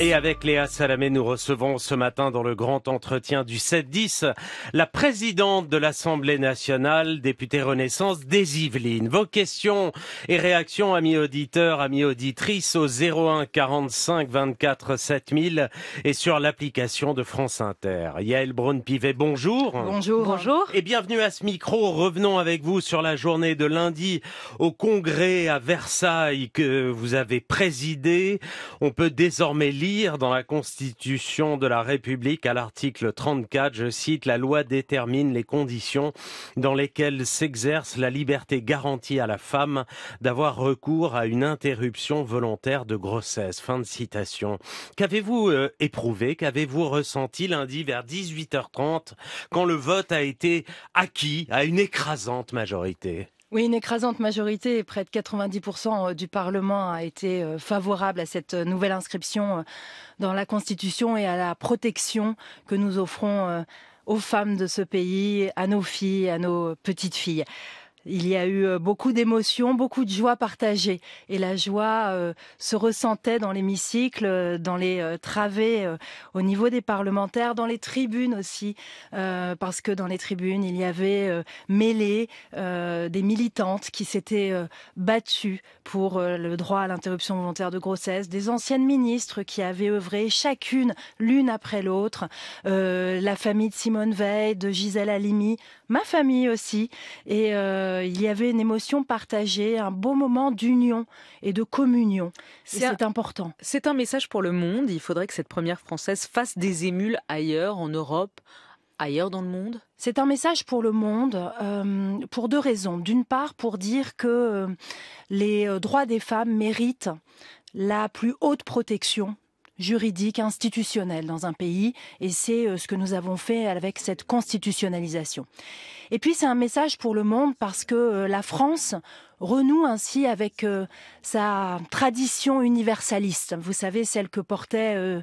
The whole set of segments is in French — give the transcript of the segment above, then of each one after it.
Et avec Léa Salamé, nous recevons ce matin dans le grand entretien du 7-10 la présidente de l'Assemblée nationale, députée Renaissance des Yvelines. Vos questions et réactions, amis auditeurs, amis auditrices, au 01 45 24 7000 et sur l'application de France Inter. Yael Braun-Pivet, bonjour. Bonjour. Bonjour. Et bienvenue à ce micro. Revenons avec vous sur la journée de lundi au congrès à Versailles que vous avez présidé. On peut désormais lire dans la Constitution de la République à l'article 34, je cite, la loi détermine les conditions dans lesquelles s'exerce la liberté garantie à la femme d'avoir recours à une interruption volontaire de grossesse. Fin de citation. Qu'avez-vous euh, éprouvé, qu'avez-vous ressenti lundi vers 18h30 quand le vote a été acquis à une écrasante majorité oui, une écrasante majorité, près de 90% euh, du Parlement a été euh, favorable à cette euh, nouvelle inscription dans la Constitution et à la protection que nous offrons aux femmes de ce pays, à nos filles, à nos petites filles. Il y a eu euh, beaucoup d'émotions, beaucoup de joie partagée. Et la joie euh, se ressentait dans l'hémicycle, euh, dans les travées, au niveau des parlementaires, dans les tribunes aussi, parce que dans les tribunes, il y avait mêlé des militantes qui s'étaient battues pour le droit à l'interruption volontaire de grossesse, des anciennes ministres qui avaient œuvré chacune, l'une après l'autre, la famille de Simone Veil, de Gisèle Halimi, ma famille aussi. Et euh, il y avait une émotion partagée, un beau moment d'union et de communion. C'est important. C'est un message pour le monde. Il faudrait que cette première française fasse des émules ailleurs, en Europe, ailleurs dans le monde C'est un message pour le monde euh, pour deux raisons. D'une part, pour dire que euh, les droits des femmes méritent la plus haute protection juridique, institutionnelle dans un pays, et c'est euh, ce que nous avons fait avec cette constitutionnalisation. Et puis c'est un message pour le monde parce que euh, la France renoue ainsi avec euh, sa tradition universaliste. Vous savez, celle que portait euh,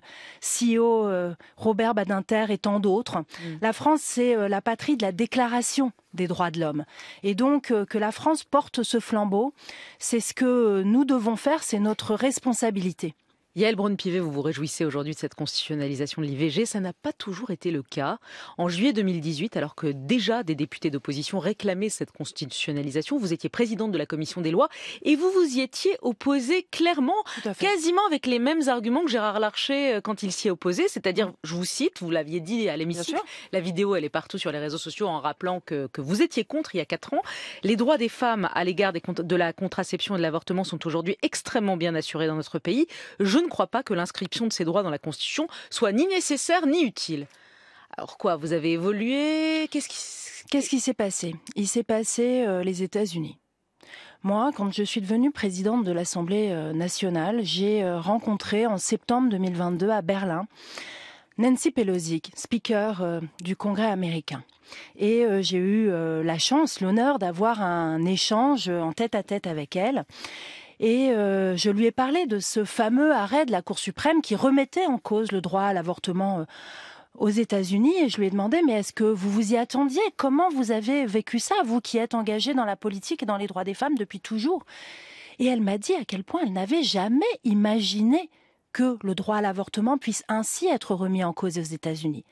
e haut Robert Badinter et tant d'autres. Mm. La France, c'est la patrie de la déclaration des droits de l'homme. Et donc, que la France porte ce flambeau, c'est ce que nous devons faire, c'est notre responsabilité. Yael Braun-Pivet, vous vous réjouissez aujourd'hui de cette constitutionnalisation de l'IVG. Ça n'a pas toujours été le cas. En juillet 2018, alors que déjà des députés d'opposition réclamaient cette constitutionnalisation, vous étiez présidente de la commission des lois et vous vous y étiez opposée clairement, quasiment avec les mêmes arguments que Gérard Larcher euh, quand il s'y est opposé. C'est-à-dire, je vous cite, vous l'aviez dit à l'émission, la vidéo elle est partout sur les réseaux sociaux en rappelant que, que vous étiez contre il y a 4 ans. Les droits des femmes à l'égard de la contraception et de l'avortement sont aujourd'hui extrêmement bien assurés dans notre pays. Je je ne crois pas que l'inscription de ces droits dans la Constitution soit ni nécessaire ni utile. Alors quoi, vous avez évolué Qu'est-ce qui s'est passé Il s'est passé euh, les États-Unis. Moi, quand je suis devenue présidente de l'Assemblée euh, nationale, j'ai euh, rencontré en septembre 2022 à Berlin Nancy Pelosi, speaker du Congrès américain. Et j'ai eu la chance, l'honneur d'avoir un échange en tête à tête avec elle. Et euh, je lui ai parlé de ce fameux arrêt de la Cour suprême qui remettait en cause le droit à l'avortement euh, aux États-Unis et je lui ai demandé mais est-ce que vous vous y attendiez Comment vous avez vécu ça, vous qui êtes engagée dans la politique et dans les droits des femmes depuis toujours Et elle m'a dit à quel point elle n'avait jamais imaginé que le droit à l'avortement puisse ainsi être remis en cause aux États-Unis.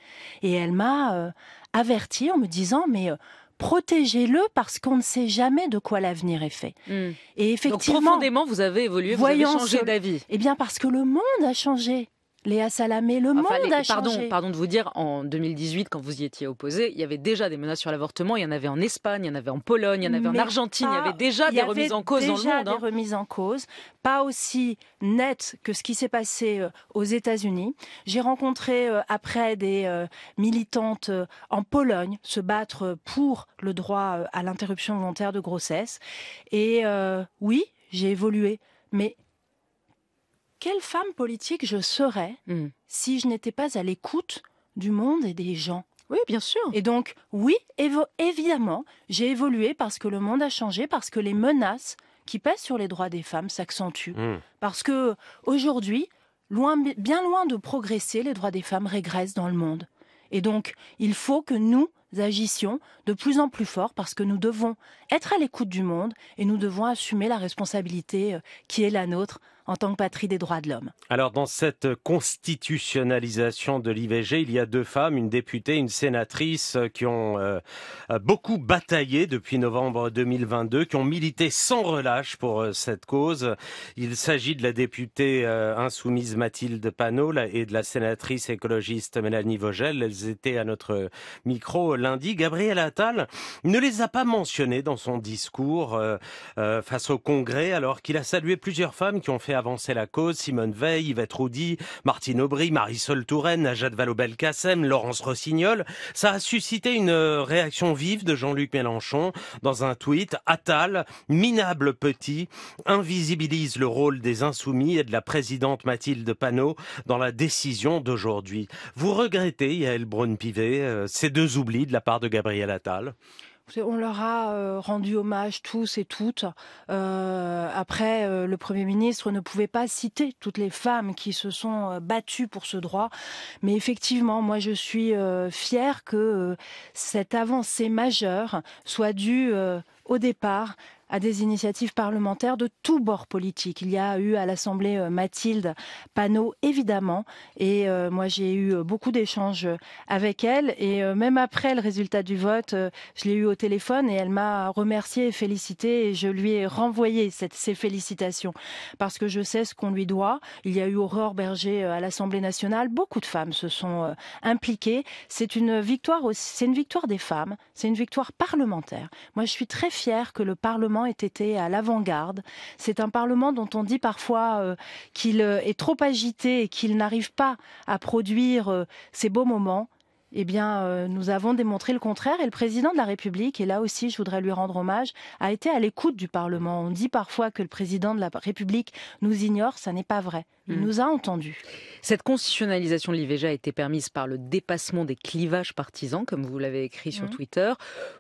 Et elle m'a euh, averti en me disant mais protégez-le parce qu'on ne sait jamais de quoi l'avenir est fait. Hmm. Et effectivement, Donc profondément, vous avez évolué, vous avez changé d'avis. Eh bien, parce que le monde a changé. Léa Salamé, le monde pardon, Pardon de vous dire, en 2018, quand vous y étiez opposé, il y avait déjà des menaces sur l'avortement. Il y en avait en Espagne, il y en avait en Pologne, il y en avait en Argentine. il y avait déjà des remises en cause dans le monde. Hein. remises en cause, pas aussi nettes que ce qui s'est passé euh, aux États-Unis. J'ai rencontré euh, après des euh, militantes en Pologne se battre pour le droit à l'interruption volontaire de grossesse. Et oui, j'ai évolué. Mais quelle femme politique je serais hmm. si je n'étais pas à l'écoute du monde et des gens oui, bien sûr. Et donc, oui, évidemment, j'ai évolué parce que le monde a changé, parce que les menaces qui pèsent sur les droits des femmes s'accentuent. Hmm. Parce que aujourd'hui, bien loin de progresser, les droits des femmes régressent dans le monde. Et donc, il faut que nous agissions de plus en plus fort parce que nous devons être à l'écoute du monde et nous devons assumer la responsabilité euh, qui est la nôtre en tant que patrie des droits de l'homme. Alors dans cette constitutionnalisation de l'IVG, il y a deux femmes, une députée, une sénatrice, euh, qui ont euh, euh, beaucoup bataillé depuis novembre 2022, qui ont milité sans relâche pour cette cause. Il s'agit de la députée insoumise Mathilde Panot et de la sénatrice écologiste Mélanie Vogel. Elles étaient à notre micro lundi. Gabriel Attal ne les a pas mentionnées dans son discours face au Congrès, alors qu'il a salué plusieurs femmes qui ont fait avancer la cause, Simone Veil, Yvette Roudy, Martine Aubry, Marisol Touraine, Najat Vallaud-Belkacem, Laurence Rossignol. Ça a suscité une euh, réaction vive de Jean-Luc Mélenchon dans un tweet. Attal, minable petit, invisibilise le rôle des insoumis et de la présidente Mathilde Panot dans la décision d'aujourd'hui. Vous regrettez, Yael Braun-Pivet, euh, ces deux oublis de la part de Gabriel Attal on leur a euh, rendu hommage tous et toutes. Euh, après, euh, le Premier ministre ne pouvait pas citer toutes les femmes qui se sont battues pour ce droit. Mais effectivement, moi, je suis fière que cette avancée majeure soit due au départ à des initiatives parlementaires de tous bords politiques. Il y a eu à l'Assemblée euh, Mathilde Panot, évidemment, et euh, moi j'ai eu euh, beaucoup d'échanges avec elle, et même après le résultat du vote, je l'ai eu au téléphone et elle m'a remercié et félicité, et je lui ai renvoyé cette, ces félicitations, parce que je sais ce qu'on lui doit. Il y a eu Aurore Berger à l'Assemblée nationale, beaucoup de femmes se sont impliquées. C'est une victoire c'est une victoire des femmes, c'est une victoire parlementaire. Moi je suis très fière que le Parlement ait été à l'avant-garde. C'est un Parlement dont on dit parfois euh, qu'il euh, est trop agité et qu'il n'arrive pas à produire euh, ces beaux moments eh bien, euh, nous avons démontré le contraire. Et le président de la République, et là aussi, je voudrais lui rendre hommage, a été à l'écoute du Parlement. On dit parfois que le président de la République nous ignore. Ça n'est pas vrai. Il hmm. nous a entendus. Cette constitutionnalisation de l'IVG a été permise par le dépassement des clivages partisans, comme vous l'avez écrit sur hmm. Twitter.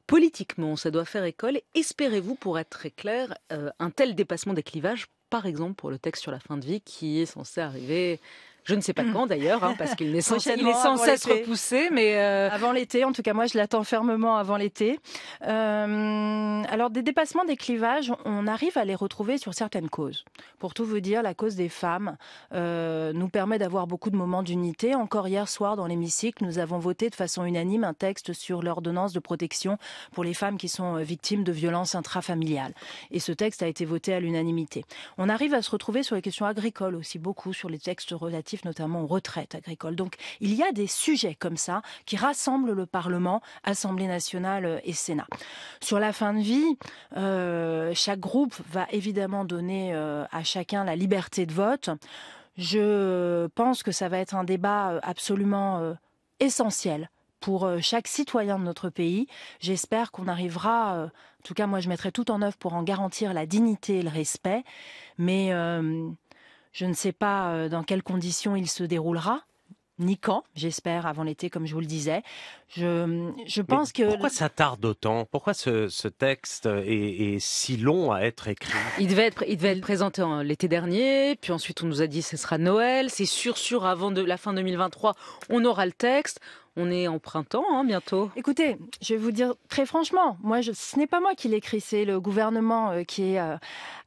Politiquement, ça doit faire école. Espérez-vous, pour être très clair, euh, un tel dépassement des clivages, par exemple pour le texte sur la fin de vie qui est censé arriver je ne sais pas quand d'ailleurs, hein, parce qu'il est sans, cesse repoussé. Mais euh, Avant l'été, en tout cas, moi je l'attends fermement avant l'été. Euh, alors des dépassements des clivages, on arrive à les retrouver sur certaines causes. Pour tout vous dire, la cause des femmes euh, nous permet d'avoir beaucoup de moments d'unité. Encore hier soir, dans l'hémicycle, nous avons voté de façon unanime un texte sur l'ordonnance de protection pour les femmes qui sont victimes de violences intrafamiliales. Et ce texte a été voté à l'unanimité. On arrive à se retrouver sur les questions agricoles aussi beaucoup, sur les textes relatifs notamment aux retraites agricoles. Donc il y a des sujets comme ça qui rassemblent le Parlement, Assemblée nationale euh, et Sénat. Sur la fin de vie, euh, chaque groupe va évidemment donner euh, à chacun la liberté de vote. Je pense que ça va être un débat absolument essentiel pour chaque citoyen de notre pays. J'espère qu'on arrivera, en tout cas moi je mettrai tout en œuvre pour en garantir la dignité et le respect, mais je ne sais pas euh, dans quelles conditions il se déroulera ni quand, j'espère, avant l'été, comme je vous le disais. Je, pense que. Pourquoi ça tarde autant Pourquoi ce, texte est, si long à être écrit il devait être, il devait présenté l'été dernier, puis ensuite on nous a dit ce sera Noël, c'est sûr, sûr, avant de, la fin 2023, on aura le texte. On est en printemps hein, bientôt. Écoutez, je vais vous dire très franchement, moi, ce n'est pas moi qui l'écris, c'est le gouvernement euh, qui est euh,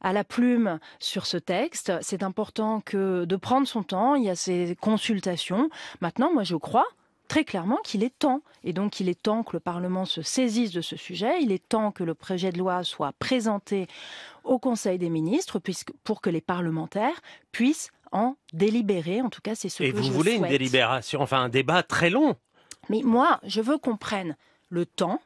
à la plume sur ce texte. C'est important que de prendre son temps. Il y a ces consultations. Maintenant, moi, je crois très clairement qu'il est temps. Et donc il est temps que le Parlement se saisisse de ce sujet, il est temps que le projet de loi soit présenté au Conseil des ministres puisque, pour que les parlementaires puissent en délibérer. En tout cas, c'est ce que je souhaite. Et vous voulez une délibération, enfin un débat très long mais moi, je veux qu'on prenne le temps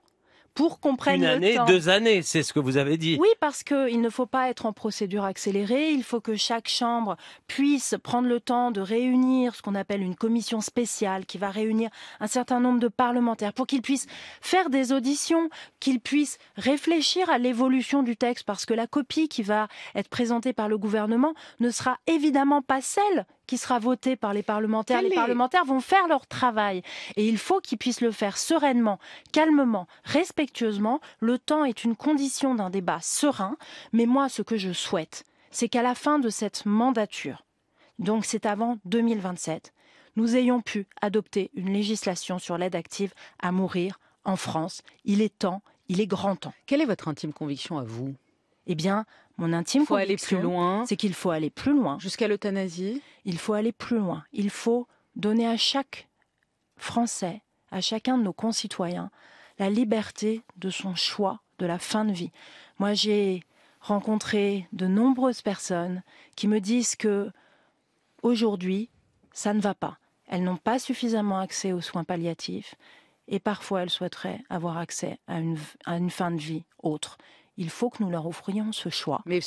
pour qu'on prenne une année, deux années, c'est ce que vous avez dit. Oui, parce qu'il ne faut pas être en procédure accélérée. Il faut que chaque chambre puisse prendre le temps de réunir ce qu'on appelle une commission spéciale qui va réunir un certain nombre de parlementaires pour qu'ils puissent faire des auditions, qu'ils puissent réfléchir à l'évolution du texte, parce que la copie qui va être présentée par le gouvernement ne sera évidemment pas celle qui sera voté par les parlementaires. les parlementaires vont faire leur travail et il faut qu'ils puissent le faire sereinement, calmement, respectueusement. Le temps est une condition d'un débat serein, mais moi ce que je souhaite, c'est qu'à la fin de cette mandature, donc c'est avant 2027, nous ayons pu adopter une législation sur l'aide active à mourir en France. Il est temps, il est grand temps. Quelle est votre intime conviction à vous Eh bien, mon intime faut aller plus loin. C'est qu'il faut aller plus loin. Jusqu'à l'euthanasie. Il faut aller plus loin. Il faut donner à chaque Français, à chacun de nos concitoyens, la liberté de son choix de la fin de vie. Moi, j'ai rencontré de nombreuses personnes qui me disent que aujourd'hui, ça ne va pas. Elles n'ont pas suffisamment accès aux soins palliatifs et parfois elles souhaiteraient avoir accès à une fin de vie autre il faut que nous leur offrions ce choix. Mais,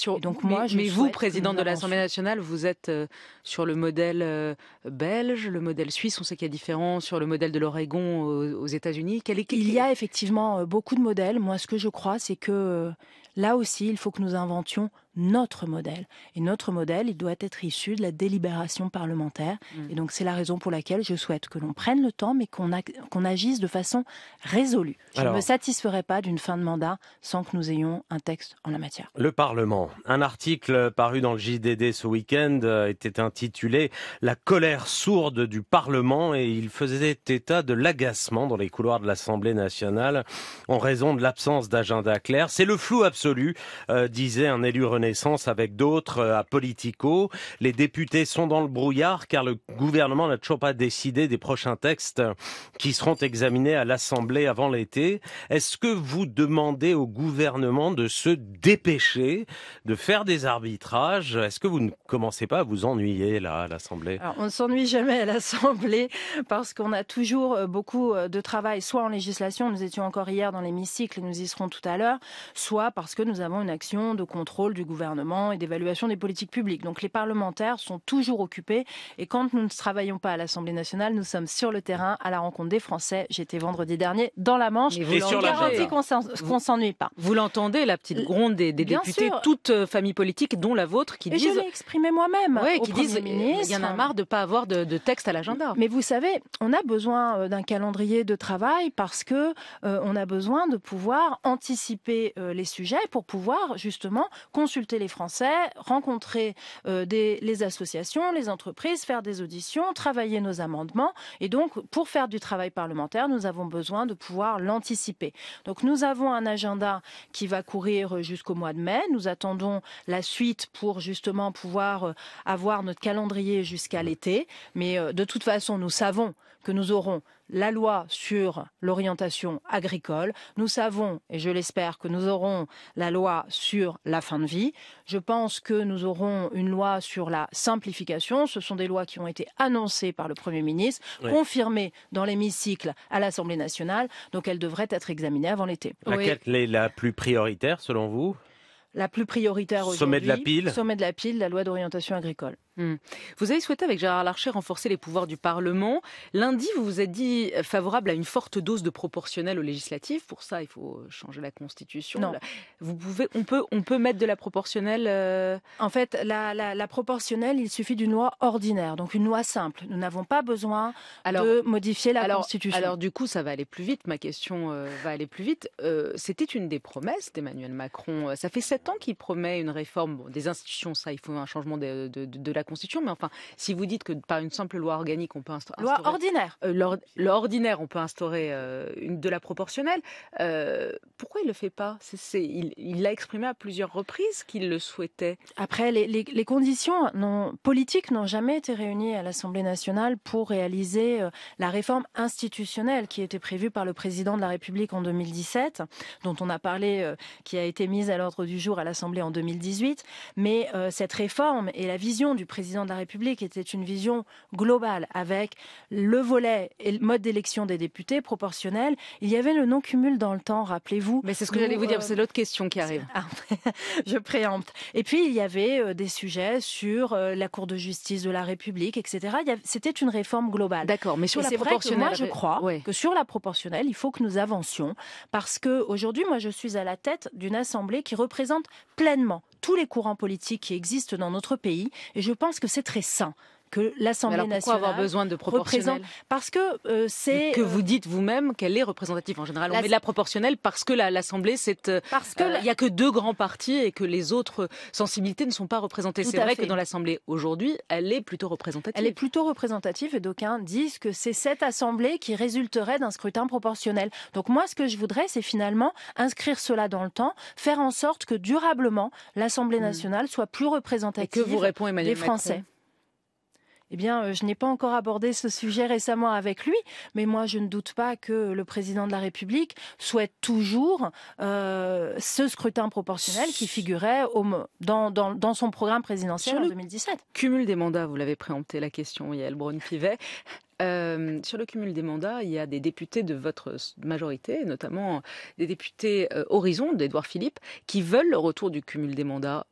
vous, président de l'Assemblée nationale, vous êtes euh, sur le modèle euh, belge, le modèle suisse, on sait qu'il y a différent, sur le modèle de l'Oregon aux, États-Unis. Il y a effectivement euh, beaucoup de modèles. Moi, ce que je crois, c'est que là aussi, il faut que nous inventions notre modèle. Et notre modèle, il doit être issu de la délibération parlementaire. Mm. Et donc c'est la raison pour laquelle je souhaite que l'on prenne le temps, mais qu'on qu'on agisse de façon résolue. Je ne me satisferai pas d'une fin de mandat sans que nous ayons un texte en la matière. Le Parlement. Un article paru dans le JDD ce week-end euh, était intitulé La colère sourde du Parlement et il faisait état de l'agacement dans les couloirs de l'Assemblée nationale en raison de l'absence d'agenda clair. C'est le flou absolu, euh, disait un élu rené avec d'autres à euh, Politico. Les députés sont dans le brouillard car le gouvernement n'a toujours pas décidé des prochains textes qui seront examinés à l'Assemblée avant l'été. Est-ce que vous demandez au gouvernement de se dépêcher, de faire des arbitrages Est-ce que vous ne commencez pas à vous ennuyer là à l'Assemblée On ne s'ennuie jamais à l'Assemblée parce qu'on a toujours euh, beaucoup euh, de travail, soit en législation, nous étions encore hier dans l'hémicycle et nous y serons tout à l'heure, soit parce que nous avons une action de contrôle du gouvernement gouvernement et d'évaluation des politiques publiques. Donc les parlementaires sont toujours occupés et quand nous ne travaillons pas à l'Assemblée nationale, nous sommes sur le terrain à la rencontre des Français. J'étais vendredi dernier dans la Manche. vous et qu'on s'ennuie pas. Vous l'entendez, la petite gronde des, des députés, toute euh, famille politique dont la vôtre, qui et disent... Je l'ai exprimé moi-même Oui, qui disent, Il y en a marre de ne pas avoir de, texte à l'agenda. Mais vous savez, on a besoin euh, d'un calendrier de travail parce que euh, on a besoin de pouvoir anticiper les sujets pour pouvoir justement consulter les Français, rencontrer euh, les associations, les entreprises, faire des auditions, travailler nos amendements. Et donc, pour faire du travail parlementaire, nous avons besoin de pouvoir l'anticiper. Donc, nous avons un agenda qui va courir jusqu'au mois de mai. Nous attendons la suite pour justement pouvoir euh, avoir notre calendrier jusqu'à l'été. Mais euh, de toute façon, nous savons que nous aurons la loi sur l'orientation agricole. Nous savons, et je l'espère, que nous aurons la loi sur la fin de vie. Je pense que nous aurons une loi sur la simplification. Ce sont des lois qui ont été annoncées par le Premier ministre, confirmées dans l'hémicycle à l'Assemblée nationale. Donc elles devraient être examinées avant l'été. Laquelle est la plus prioritaire selon vous la plus prioritaire aujourd'hui. Sommet de la pile. Sommet de la pile, la loi d'orientation agricole. Hmm. Vous avez souhaité avec Gérard Larcher renforcer les pouvoirs du Parlement. Lundi, vous vous êtes dit favorable à une forte dose de proportionnel au législatif. Pour ça, il faut changer la Constitution. Non. Vous pouvez, on peut, on peut mettre de la proportionnelle. Euh, en fait, la, proportionnelle, il suffit d'une loi ordinaire, donc une loi simple. Nous n'avons pas besoin de modifier la Constitution. Alors du coup, ça va aller plus vite. Ma question euh, va aller plus vite. Euh, c'était une des promesses d'Emmanuel Macron. Ça fait sept ans qu'il promet une réforme des institutions. Ça, il faut un changement de, de la Constitution, mais enfin, si vous dites que par une simple loi organique, on peut instaurer... Loi ordinaire euh, L'ordinaire, on peut instaurer euh, une, de la proportionnelle. Euh, pourquoi il le fait pas c'est, Il l'a exprimé à plusieurs reprises qu'il le souhaitait. Après, les, les conditions non, politiques n'ont jamais été réunies à l'Assemblée nationale pour réaliser la réforme institutionnelle qui était prévue par le président de la République en 2017, dont on a parlé, qui a été mise à l'ordre du jour à l'Assemblée en 2018. Mais cette réforme et la vision du président président de la République était une vision globale avec le volet et le mode d'élection des députés proportionnel. Il y avait le non-cumul dans le temps, rappelez-vous. Mais c'est ce que j'allais vous dire, euh, c'est l'autre question qui arrive. Ah, je préempte. Et puis, il y avait euh, des sujets sur euh, la Cour de justice de la République, etc. C'était une réforme globale. D'accord, mais sur la proportionnelle. moi, je crois que sur la proportionnelle, il faut que nous avancions parce que moi, je suis à la tête d'une assemblée qui représente pleinement tous les courants politiques qui existent dans notre pays et je pense que c'est très sain que l'Assemblée nationale avoir besoin de proportionnelle Parce que euh, c'est que vous euh, dites vous-même qu'elle est représentative en général. On met de la proportionnelle parce que l'Assemblée, c'est euh, parce que il y n'y a que deux grands partis et que les autres sensibilités ne sont pas représentées. C'est vrai que dans l'Assemblée aujourd'hui, elle est plutôt représentative. Elle est plutôt représentative et d'aucuns disent que c'est cette Assemblée qui résulterait d'un scrutin proportionnel. Donc moi, ce que je voudrais, c'est finalement inscrire cela dans le temps, faire en sorte que durablement l'Assemblée hmm. nationale soit plus représentative que vous répond Emmanuel des Français. Eh bien, euh, je n'ai pas encore abordé ce sujet récemment avec lui, mais moi, je ne doute pas que le président de la République souhaite toujours euh, ce scrutin proportionnel qui figurait dans, son programme présidentiel sur en le 2017. Cumul des mandats, vous l'avez préempté la question, Yael Braun-Pivet. Euh, sur le cumul des mandats, il y a des députés de votre majorité, notamment des députés Horizon d'Edouard Philippe, qui veulent le retour du cumul des mandats.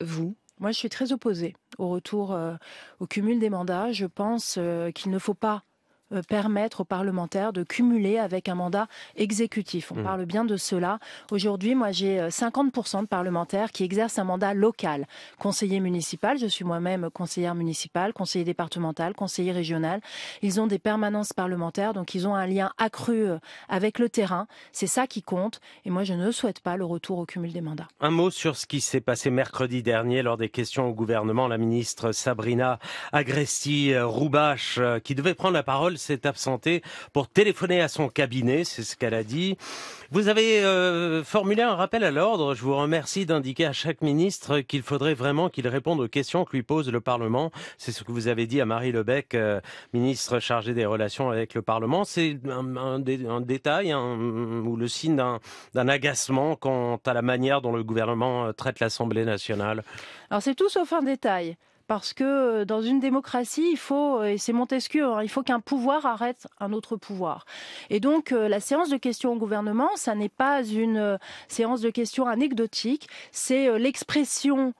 Vous, moi, je suis très opposée au retour, euh, au cumul des mandats. Je pense euh, qu'il ne faut pas euh, permettre aux parlementaires de cumuler avec un mandat exécutif. On mmh. parle bien de cela. Aujourd'hui, moi, j'ai 50% euh, de parlementaires qui exercent un mandat local. Conseiller municipal, je suis moi-même conseillère municipale, conseiller départemental, conseiller régional. Ils ont des permanences parlementaires, donc ils ont un lien accru euh, avec le terrain. C'est ça qui compte. Et moi, je ne souhaite pas le retour au cumul des mandats. Un mot sur ce qui s'est passé mercredi dernier lors des questions au gouvernement. La ministre Sabrina Agresti-Roubache, qui devait prendre la parole s'est absentée pour téléphoner à son cabinet, c'est ce qu'elle a dit. Vous avez euh, formulé un rappel à l'ordre. Je vous remercie d'indiquer à chaque ministre qu'il faudrait vraiment qu'il réponde aux questions que lui pose le Parlement. C'est ce que vous avez dit à Marie Lebec, euh, ministre chargée des relations avec le Parlement. C'est un, détail ou le signe d'un agacement quant à la manière dont le gouvernement euh, traite l'Assemblée nationale. Alors c'est tout sauf un détail parce que euh, dans une démocratie, il faut, euh, et c'est Montesquieu, hein, il faut qu'un pouvoir arrête un autre pouvoir. Et donc, euh, la séance de questions au gouvernement, ça n'est pas une séance de questions anecdotique, c'est l'expression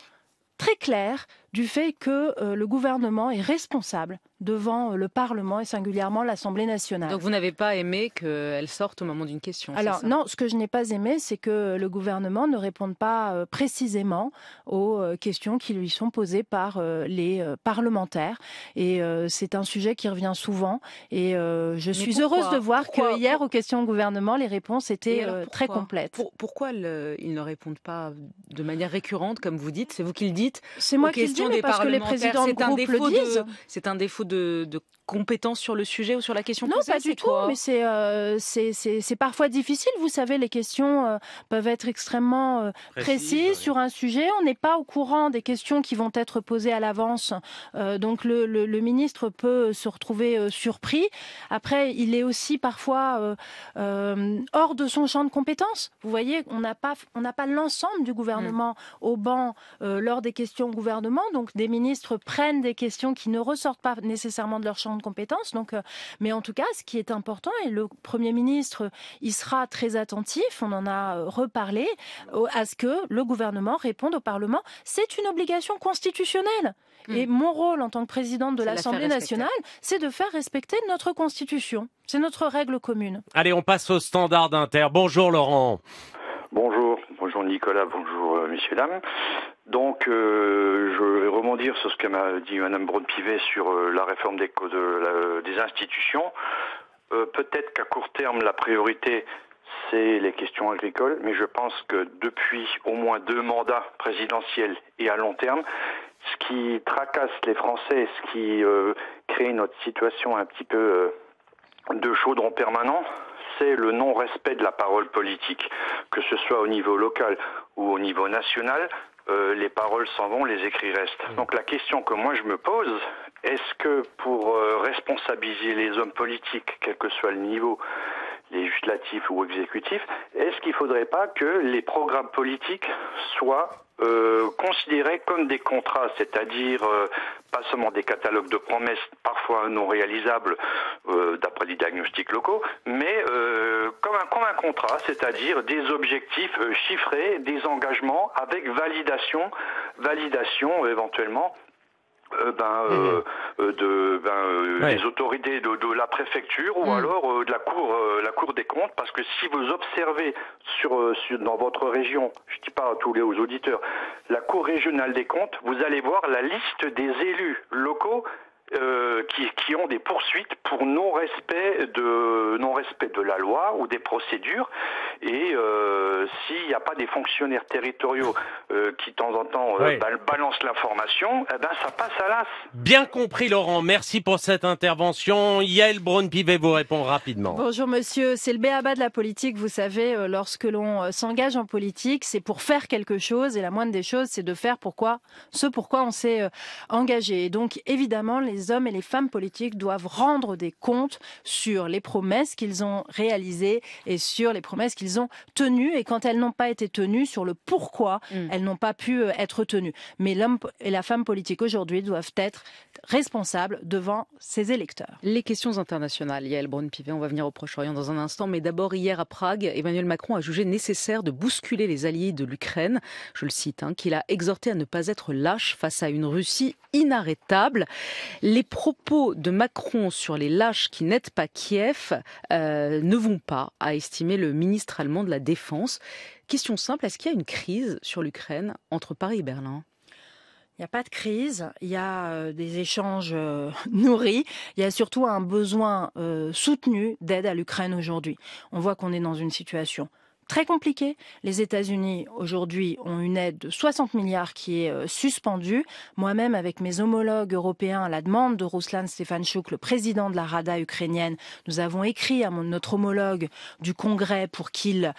très claire du fait que euh, le gouvernement est responsable devant euh, le Parlement et singulièrement l'Assemblée nationale. Donc vous n'avez pas aimé qu'elle sorte au moment d'une question Alors non, ce que je n'ai pas aimé, c'est que le gouvernement ne réponde pas euh, précisément aux questions qui lui sont posées par les parlementaires. Et c'est un sujet qui revient souvent. Et je suis heureuse de voir qu'hier, que hier aux questions au gouvernement, les réponses étaient très complètes. pourquoi ils ne répondent pas de manière récurrente, comme vous dites C'est vous qui le dites C'est moi qui le parce des que les parlementaires. C'est un, défaut de, un défaut de, de compétences sur le sujet ou sur la question Non, pas du tout. Mais euh, c'est c'est parfois difficile. Vous savez, les questions euh, peuvent être extrêmement euh, précises, sur un sujet. On n'est pas au courant des questions qui vont être posées à l'avance. donc le, le, ministre peut se retrouver surpris. Après, il est aussi parfois hors de son champ de compétences. Vous voyez, on n'a pas on n'a pas l'ensemble du gouvernement hmm. au banc lors des questions au gouvernement. Donc des ministres prennent des questions qui ne ressortent pas nécessairement de leur champ de compétences. Donc, euh, mais en tout cas, ce qui est important, et le Premier ministre euh, il sera très attentif, on en a euh, reparlé, à ce que le gouvernement réponde au Parlement. C'est une obligation constitutionnelle. Hmm. Et mon rôle en tant que présidente de l'Assemblée nationale, c'est de faire respecter notre Constitution. C'est notre règle commune. Allez, on passe au standard d'inter. Bonjour Laurent. Bonjour, bonjour Nicolas, bonjour Monsieur dames. Donc, euh, je vais rebondir sur ce que m'a dit Madame Braun-Pivet sur euh, la réforme des, euh, des institutions. Peut-être qu'à court terme, la priorité, c'est les questions agricoles, mais je pense que depuis au moins deux mandats présidentiels et à long terme, ce qui tracasse les Français, ce qui crée notre situation un petit peu de chaudron permanent, c'est le non-respect de la parole politique, que ce soit au niveau local ou au niveau national. Euh, les paroles s'en vont, les écrits restent. Mm. Donc la question que moi je me pose, est-ce que pour euh, responsabiliser les hommes politiques, quel que soit le niveau, législatif ou exécutif, est-ce qu'il ne faudrait pas que les programmes politiques soient euh, considérés comme des contrats, c'est-à-dire euh, pas seulement des catalogues de promesses parfois non réalisables euh, d'après les diagnostics locaux, mais comme un, comme, un, contrat, c'est-à-dire des objectifs chiffrés, des engagements avec validation, validation éventuellement ben, mmh. Euh, de ben, euh, les autorités de, la préfecture ou hmm. alors euh, de la cour, la cour des comptes, parce que si vous observez sur, dans votre région, je dis pas à tous les aux auditeurs, la cour régionale des comptes, vous allez voir la liste des élus locaux euh, qui, ont des poursuites pour non-respect de, non respect de la loi ou des procédures. Et euh, s'il n'y a pas des fonctionnaires territoriaux euh, qui, de temps en temps, balancent l'information, eh ben, ça passe à l'as. Bien compris, Laurent. Merci pour cette intervention. Yael Braun-Pivet vous répond rapidement. Bonjour, monsieur. C'est le béaba de la politique. Vous savez, lorsque l'on s'engage en politique, c'est pour faire quelque chose. Et la moindre des choses, c'est de faire pourquoi, ce pourquoi on s'est engagé. donc, évidemment, les les hommes et les femmes politiques doivent rendre des comptes sur les promesses qu'ils ont réalisées et sur les promesses qu'ils ont tenues. Et quand elles n'ont pas été tenues, sur le pourquoi mm. elles n'ont pas pu euh, être tenues. Mais l'homme et la femme politique aujourd'hui doivent être responsables devant ses électeurs. Les questions internationales, Yael brown pivet on va venir au Proche-Orient dans un instant. Mais d'abord, hier à Prague, Emmanuel Macron a jugé nécessaire de bousculer les alliés de l'Ukraine. Je le cite, hein, qu'il a exhorté à ne pas être lâche face à une Russie inarrêtable. Les propos de Macron sur les lâches qui n'aident pas Kiev euh, ne vont pas, a estimé le ministre allemand de la Défense. Question simple, est-ce qu'il y a une crise sur l'Ukraine entre Paris et Berlin il n'y a pas de crise, il y a euh, des échanges euh, nourris, il y a surtout un besoin soutenu d'aide à l'Ukraine aujourd'hui. On voit qu'on est dans une situation très compliqué. Les États-Unis, aujourd'hui, ont une aide de 60 milliards qui est euh, suspendue. Moi-même, avec mes homologues européens, à la demande de Ruslan Stefanchuk, le président de la Rada ukrainienne, nous avons écrit à notre homologue du Congrès pour qu'il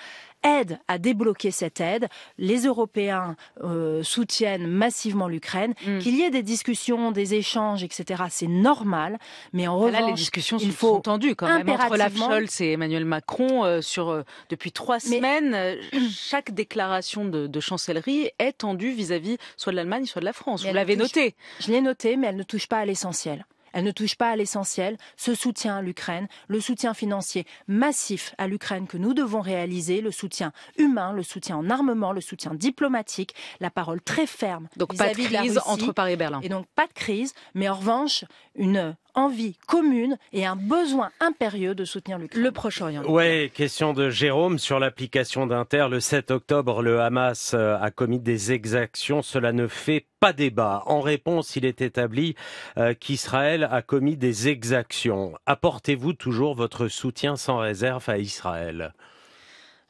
aide à débloquer cette aide. Les Européens euh, soutiennent massivement l'Ukraine. Hmm. Qu'il y ait des discussions, des échanges, etc., c'est normal. Mais en revanche, les discussions il faut sont tendues quand même entre Olaf Scholz et Emmanuel Macron euh, sur euh, depuis trois semaines. chaque déclaration de, chancellerie est tendue vis-à-vis soit de l'Allemagne, soit de la France. Vous l'avez noté. Je l'ai noté, mais elle ne touche pas à l'essentiel. Elle ne touche pas à l'essentiel, ce soutien à l'Ukraine, le soutien financier massif à l'Ukraine que nous devons réaliser, le soutien humain, le soutien en armement, le soutien diplomatique, la parole très ferme. Donc pas de crise entre Paris et Berlin. Et donc pas de crise, mais en revanche, une envie commune et un besoin impérieux de soutenir Le Proche-Orient. Oui, question de Jérôme sur l'application d'Inter. Le 7 octobre, le Hamas euh, a commis des exactions. Cela ne fait pas débat. En réponse, il est établi euh, qu'Israël a commis des exactions. Apportez-vous toujours votre soutien sans réserve à Israël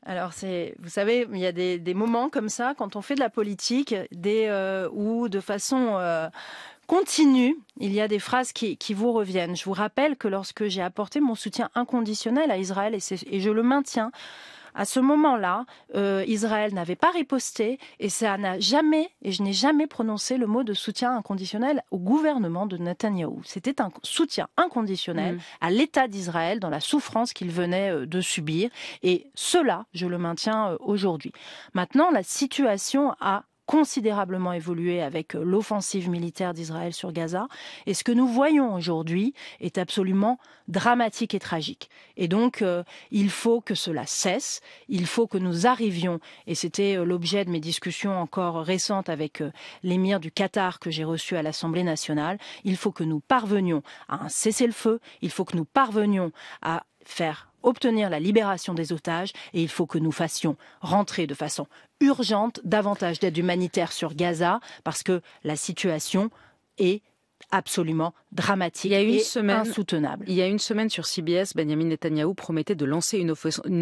alors c'est, vous savez, il y a des, moments comme ça quand on fait de la politique, des euh, où de façon continue, il y a des phrases qui, vous reviennent. Je vous rappelle que lorsque j'ai apporté mon soutien inconditionnel à Israël, et, je le maintiens, à ce moment-là, euh, Israël n'avait pas riposté et ça n'a jamais, et je n'ai jamais prononcé le mot de soutien inconditionnel au gouvernement de Netanyahou. C'était un soutien inconditionnel mm. à l'État d'Israël dans la souffrance qu'il venait euh, de subir. Et cela, je le maintiens euh, aujourd'hui. Maintenant, la situation a considérablement évolué avec euh, l'offensive militaire d'Israël sur Gaza. Et ce que nous voyons aujourd'hui est absolument dramatique et tragique. Et donc, euh, il faut que cela cesse, il faut que nous arrivions, et c'était euh, l'objet de mes discussions encore récentes avec l'émir du Qatar que j'ai reçu à l'Assemblée nationale, il faut que nous parvenions à un cessez-le-feu, il faut que nous parvenions à faire obtenir la libération des otages et il faut que nous fassions rentrer de façon urgente davantage d'aide humanitaire sur Gaza parce que la situation est absolument dramatique il y a une et semaine, insoutenable. Il y a une semaine sur CBS, Benjamin Netanyahu promettait de lancer une,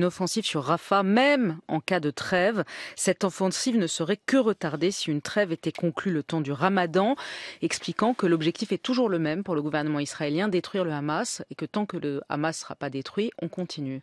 offensive sur Rafah, même en cas de trêve. Cette offensive ne serait que retardée si une trêve était conclue le temps du ramadan, expliquant que l'objectif est toujours le même pour le gouvernement israélien, détruire le Hamas, et que tant que le Hamas ne sera pas détruit, on continue.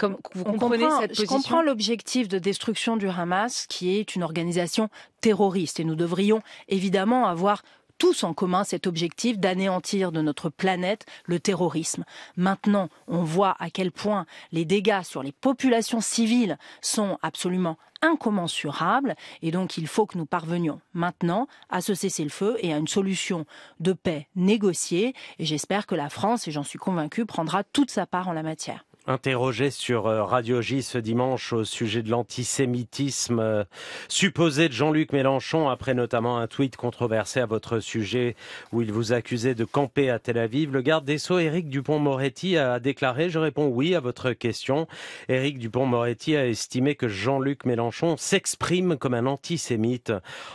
vous comprenez cette position Je comprends l'objectif de destruction du Hamas, qui est une organisation terroriste, et nous devrions évidemment avoir tous en commun cet objectif d'anéantir de notre planète le terrorisme. Maintenant, on voit à quel point les dégâts sur les populations civiles sont absolument incommensurables et donc il faut que nous parvenions maintenant à ce cessez-le-feu et à une solution de paix négociée et j'espère que la France, et j'en suis convaincue, prendra toute sa part en la matière. Interrogé sur euh, Radio J ce dimanche au sujet de l'antisémitisme euh, supposé de Jean-Luc Mélenchon, après notamment un tweet controversé à votre sujet où il vous accusait de camper à Tel Aviv, le garde des Sceaux Éric Dupont-Moretti a déclaré, je réponds oui à votre question, Éric Dupont-Moretti a estimé que Jean-Luc Mélenchon s'exprime comme un antisémite.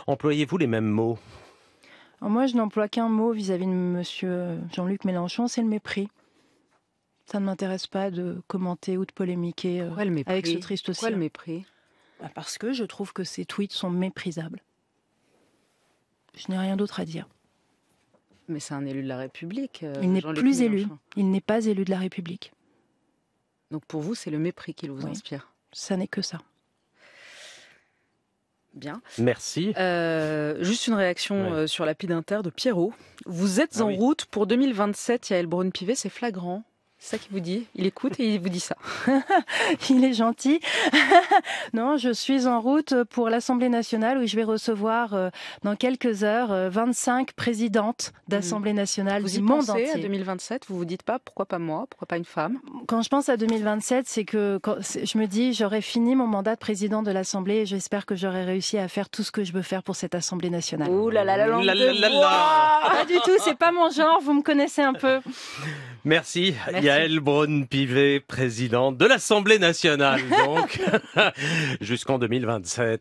Employez-vous les mêmes mots oh, Moi, je n'emploie qu'un mot vis-à-vis -vis de monsieur euh, Jean-Luc Mélenchon, c'est le mépris. Ça ne m'intéresse pas de commenter ou de polémiquer euh, avec ce triste Pourquoi le mépris bah, Parce que je trouve que ces tweets sont méprisables. Je n'ai rien d'autre à dire. Mais c'est un élu de la République. Euh, Il n'est plus élu. Il n'est pas élu de la République. Donc pour vous, c'est le mépris qui vous inspire Ça n'est que ça. Bien. Merci. Euh, juste une réaction sur la Pide Inter de Pierrot. Vous êtes ah en route pour 2027, Yael Braun-Pivet, c'est flagrant. C'est ça qu'il vous dit. Il écoute et il vous dit ça. il est gentil. non, je suis en route pour l'Assemblée nationale où je vais recevoir euh, dans quelques heures 25 euh, présidentes d'Assemblée hmm. nationale vous du y monde pensez à 2027, vous vous dites pas pourquoi pas moi, pourquoi pas une femme Quand je pense à 2027, c'est que quand, je me dis j'aurais fini mon mandat de président de l'Assemblée et j'espère que j'aurai réussi à faire tout ce que je veux faire pour cette Assemblée nationale. Ouh là là la langue ah, Pas du tout, c'est pas mon genre, vous me connaissez un peu. Merci. Merci. Yael Pivé, pivet présidente de l'Assemblée nationale, donc, jusqu'en 2027.